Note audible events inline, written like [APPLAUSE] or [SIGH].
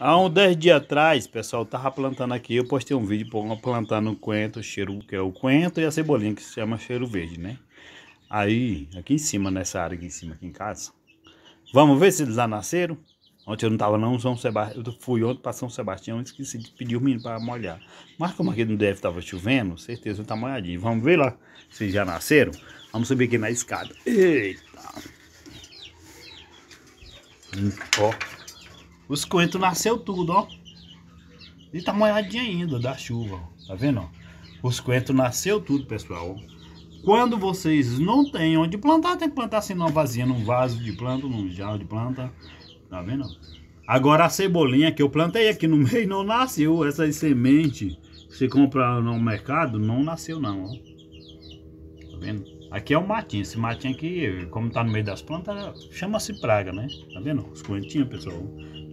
Há uns 10 dias atrás, pessoal, tava plantando aqui, eu postei um vídeo plantando o coentro, cheiro, que é o coentro e a cebolinha, que se chama cheiro verde, né? Aí, aqui em cima, nessa área aqui em cima, aqui em casa. Vamos ver se eles lá nasceram? Ontem eu não tava não, São Sebastião, eu fui ontem para São Sebastião, esqueci de pedir o menino para molhar. Mas como aqui não deve tava chovendo, certeza tá molhadinho. Vamos ver lá se já nasceram? Vamos subir aqui na escada. Eita! Hum, ó. Os coentros nasceu tudo, ó. E tá molhadinho ainda da chuva, ó. Tá vendo, ó? Os coentros nasceu tudo, pessoal. Quando vocês não têm onde plantar, tem que plantar assim numa vasinha, num vaso de planta, num jarro de planta. Tá vendo? Agora a cebolinha que eu plantei aqui no [LAUGHS] meio não nasceu. essa sementes que você compra no mercado não nasceu não, ó. Tá vendo? Aqui é o um matinho, esse matinho aqui, como tá no meio das plantas, chama-se praga, né? Tá vendo? Os coentinhos, pessoal.